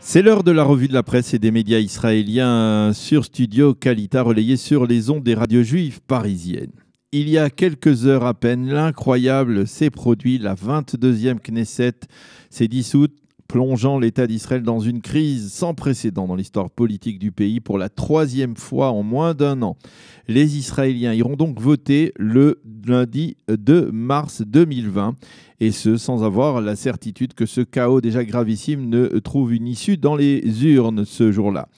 C'est l'heure de la revue de la presse et des médias israéliens sur Studio Kalita, relayée sur les ondes des radios juives parisiennes. Il y a quelques heures à peine, l'incroyable s'est produit. La 22e Knesset s'est dissoute, plongeant l'État d'Israël dans une crise sans précédent dans l'histoire politique du pays pour la troisième fois en moins d'un an. Les Israéliens iront donc voter le lundi 2 mars 2020 et ce sans avoir la certitude que ce chaos déjà gravissime ne trouve une issue dans les urnes ce jour-là.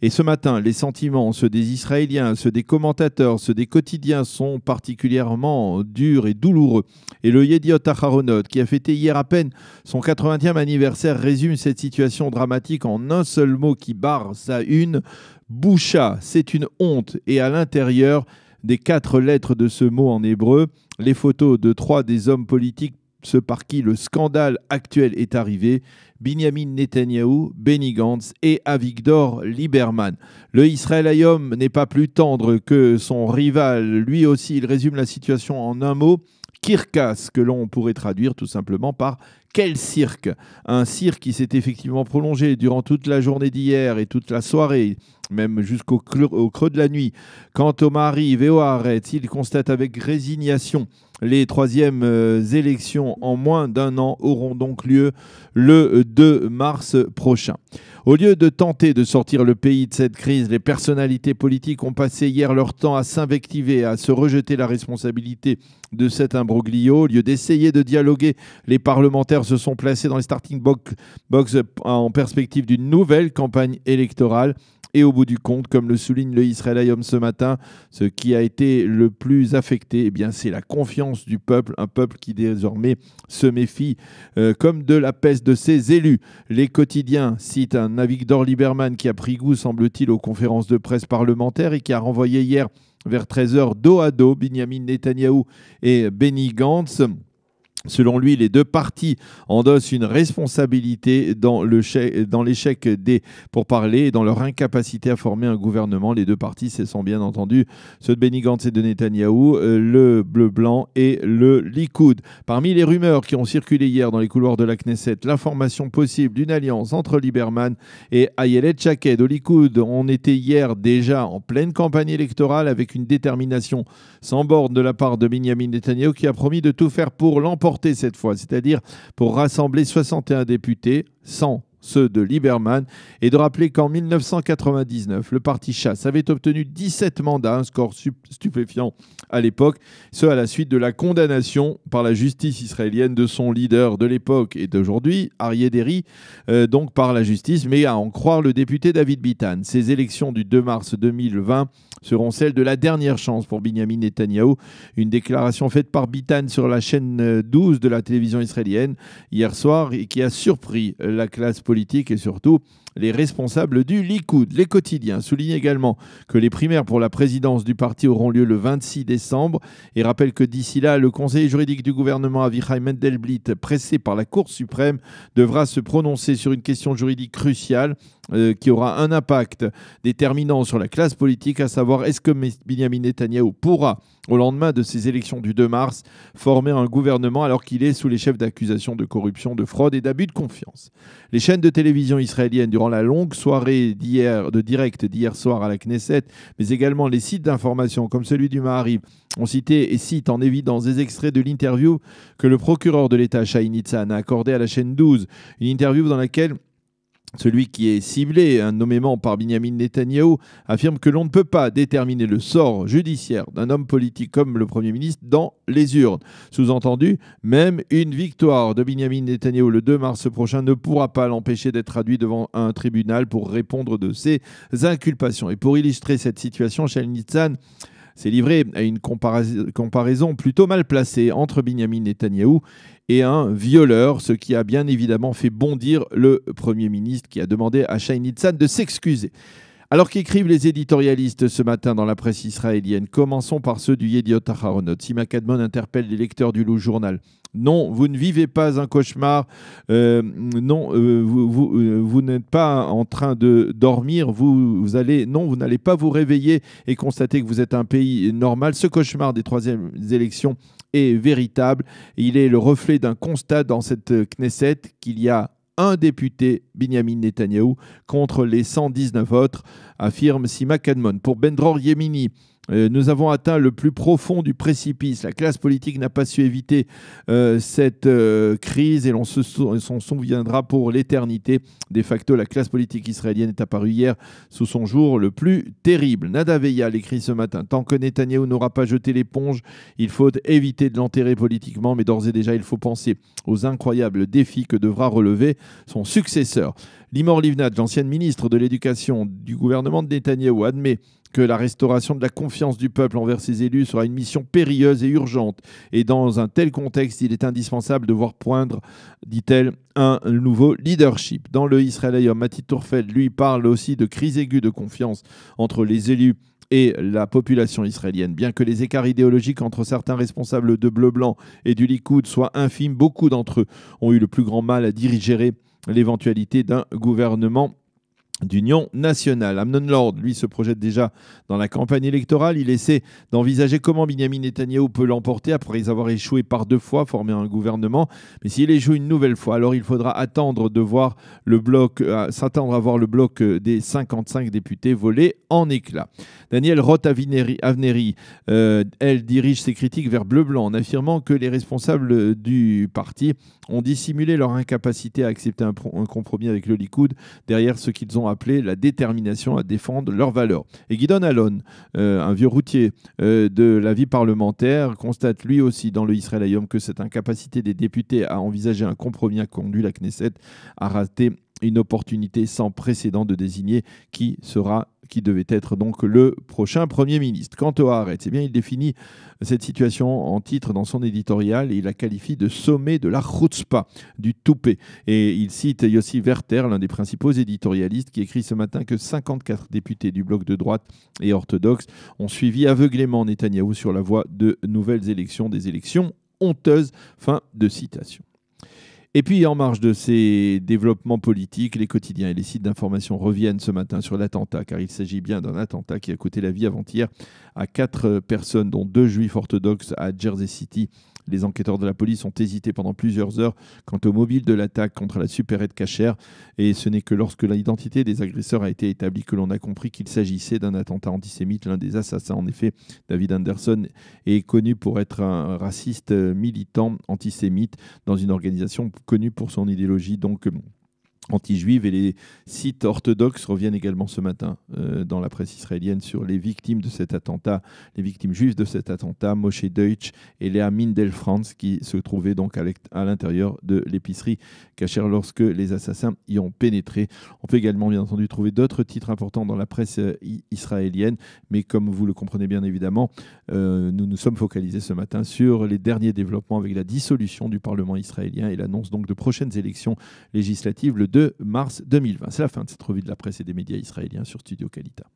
Et ce matin, les sentiments, ceux des Israéliens, ceux des commentateurs, ceux des quotidiens sont particulièrement durs et douloureux. Et le Yediot Aharonot, qui a fêté hier à peine son 80e anniversaire, résume cette situation dramatique en un seul mot qui barre sa une. Boucha, c'est une honte. Et à l'intérieur des quatre lettres de ce mot en hébreu, les photos de trois des hommes politiques ce par qui le scandale actuel est arrivé, Binyamin Netanyahu, Benny Gantz et Avigdor Lieberman. Le Israël Ayom n'est pas plus tendre que son rival. Lui aussi, il résume la situation en un mot. Kirkas, que l'on pourrait traduire tout simplement par quel cirque Un cirque qui s'est effectivement prolongé durant toute la journée d'hier et toute la soirée même jusqu'au creux de la nuit. Quant au mari arrête, il constate avec résignation les troisièmes euh, élections en moins d'un an auront donc lieu le 2 mars prochain. Au lieu de tenter de sortir le pays de cette crise, les personnalités politiques ont passé hier leur temps à s'invectiver, à se rejeter la responsabilité de cet imbroglio. Au lieu d'essayer de dialoguer, les parlementaires se sont placés dans les starting box en perspective d'une nouvelle campagne électorale. Et au du compte, comme le souligne le Israël ce matin, ce qui a été le plus affecté, eh bien, c'est la confiance du peuple, un peuple qui désormais se méfie euh, comme de la peste de ses élus. Les quotidiens citent un Navigdor Lieberman qui a pris goût, semble-t-il, aux conférences de presse parlementaires et qui a renvoyé hier vers 13h dos à dos Benjamin Netanyahou et Benny Gantz. Selon lui, les deux parties endossent une responsabilité dans l'échec des pourparlers et dans leur incapacité à former un gouvernement. Les deux parties, c'est sont bien entendu ceux de Benny Gantz et de Netanyahou, euh, le bleu-blanc et le Likoud. Parmi les rumeurs qui ont circulé hier dans les couloirs de la Knesset, l'information possible d'une alliance entre Lieberman et Ayelet Chaked. Au Likoud, on était hier déjà en pleine campagne électorale avec une détermination sans borne de la part de Benjamin Netanyahou qui a promis de tout faire pour l'emporter cette fois, c'est-à-dire pour rassembler 61 députés, 100 ceux de Lieberman, et de rappeler qu'en 1999, le parti Chasse avait obtenu 17 mandats, un score stupéfiant à l'époque, ce à la suite de la condamnation par la justice israélienne de son leader de l'époque et d'aujourd'hui, Arié Derry, euh, donc par la justice, mais à en croire le député David Bitan. Ces élections du 2 mars 2020 seront celles de la dernière chance pour Benjamin Netanyahu, une déclaration faite par Bitan sur la chaîne 12 euh, de la télévision israélienne hier soir et qui a surpris euh, la classe politique et surtout les responsables du Likoud. Les quotidiens soulignent également que les primaires pour la présidence du parti auront lieu le 26 décembre et rappellent que d'ici là, le conseiller juridique du gouvernement Avichai Mendelblit, pressé par la Cour suprême, devra se prononcer sur une question juridique cruciale euh, qui aura un impact déterminant sur la classe politique, à savoir est-ce que Benjamin Netanyahu pourra, au lendemain de ces élections du 2 mars, former un gouvernement alors qu'il est sous les chefs d'accusation de corruption, de fraude et d'abus de confiance. Les chaînes de télévision israéliennes durant la longue soirée d'hier, de direct d'hier soir à la Knesset, mais également les sites d'information comme celui du Mahari ont cité et citent en évidence des extraits de l'interview que le procureur de l'État, Shai a accordé à la chaîne 12. Une interview dans laquelle celui qui est ciblé, nommément par Benjamin Netanyahu, affirme que l'on ne peut pas déterminer le sort judiciaire d'un homme politique comme le Premier ministre dans les urnes. Sous-entendu, même une victoire de Benjamin Netanyahu le 2 mars prochain ne pourra pas l'empêcher d'être traduit devant un tribunal pour répondre de ses inculpations. Et pour illustrer cette situation, Shal Nitzan c'est livré à une comparaison plutôt mal placée entre Benjamin Netanyahou et un violeur, ce qui a bien évidemment fait bondir le Premier ministre qui a demandé à Shai de s'excuser. Alors qu'écrivent les éditorialistes ce matin dans la presse israélienne, commençons par ceux du Yediot Aharonot. Sima Kadmon interpelle les lecteurs du Lou Journal. Non, vous ne vivez pas un cauchemar. Euh, non, euh, euh, vous, n'êtes pas en train de dormir. vous allez, non, vous n'allez pas vous réveiller et constater que vous êtes un pays normal. Ce cauchemar des troisièmes élections est véritable. Il est le reflet d'un constat dans cette Knesset qu'il y a un député, Binyamin Netanyahu, contre les 119 autres, affirme Sima Kadmon. Pour Bendror Yemini, euh, nous avons atteint le plus profond du précipice. La classe politique n'a pas su éviter euh, cette euh, crise et l'on s'en souviendra pour l'éternité. De facto, la classe politique israélienne est apparue hier sous son jour le plus terrible. Nada Veya l'écrit ce matin Tant que Netanyahou n'aura pas jeté l'éponge, il faut éviter de l'enterrer politiquement, mais d'ores et déjà, il faut penser aux incroyables défis que devra relever son successeur. Limor Livnat, l'ancienne ministre de l'Éducation du gouvernement de Netanyahou, admet que la restauration de la confiance du peuple envers ses élus sera une mission périlleuse et urgente. Et dans un tel contexte, il est indispensable de voir poindre, dit-elle, un nouveau leadership. Dans le Israël Mati Tourfeld, lui, parle aussi de crise aiguë de confiance entre les élus et la population israélienne. Bien que les écarts idéologiques entre certains responsables de Bleu-Blanc et du Likoud soient infimes, beaucoup d'entre eux ont eu le plus grand mal à diriger l'éventualité d'un gouvernement d'union nationale. Amnon Lord, lui, se projette déjà dans la campagne électorale. Il essaie d'envisager comment Benjamin Netanyahu peut l'emporter après avoir échoué par deux fois, former un gouvernement. Mais s'il échoue une nouvelle fois, alors il faudra attendre de voir le bloc, euh, s'attendre à voir le bloc euh, des 55 députés voler en éclats. Daniel Roth Avneri, euh, elle dirige ses critiques vers bleu-blanc en affirmant que les responsables du parti ont dissimulé leur incapacité à accepter un, un compromis avec le Likoud derrière ce qu'ils ont appeler la détermination à défendre leurs valeurs. Et Guidon Allon, euh, un vieux routier euh, de la vie parlementaire, constate lui aussi dans le Israélium que cette incapacité des députés à envisager un compromis a conduit la Knesset à rater une opportunité sans précédent de désigner qui sera qui devait être donc le prochain Premier ministre. Quant au Haaretz, c'est eh bien, il définit cette situation en titre dans son éditorial et il la qualifie de sommet de la chutzpah, du toupé. Et il cite Yossi Werther, l'un des principaux éditorialistes, qui écrit ce matin que 54 députés du bloc de droite et orthodoxe ont suivi aveuglément Netanyahou sur la voie de nouvelles élections, des élections honteuses. Fin de citation. Et puis, en marge de ces développements politiques, les quotidiens et les sites d'information reviennent ce matin sur l'attentat, car il s'agit bien d'un attentat qui a coûté la vie avant-hier à quatre personnes, dont deux juifs orthodoxes à Jersey City. Les enquêteurs de la police ont hésité pendant plusieurs heures quant au mobile de l'attaque contre la supérette cachère, et ce n'est que lorsque l'identité des agresseurs a été établie que l'on a compris qu'il s'agissait d'un attentat antisémite, l'un des assassins. En effet, David Anderson est connu pour être un raciste militant antisémite dans une organisation connu pour son idéologie donc euh, anti-juives et les sites orthodoxes reviennent également ce matin euh, dans la presse israélienne sur les victimes de cet attentat, les victimes juives de cet attentat, Moshe Deutsch et Léa Mindel Franz qui se trouvaient donc à l'intérieur de l'épicerie cachère lorsque les assassins y ont pénétré. On peut également bien entendu trouver d'autres titres importants dans la presse euh, israélienne, mais comme vous le comprenez bien évidemment, euh, nous nous sommes focalisés ce matin sur les derniers développements avec la dissolution du Parlement israélien et l'annonce donc de prochaines élections législatives le 2 de mars 2020. C'est la fin de cette revue de la presse et des médias israéliens sur Studio Kalita.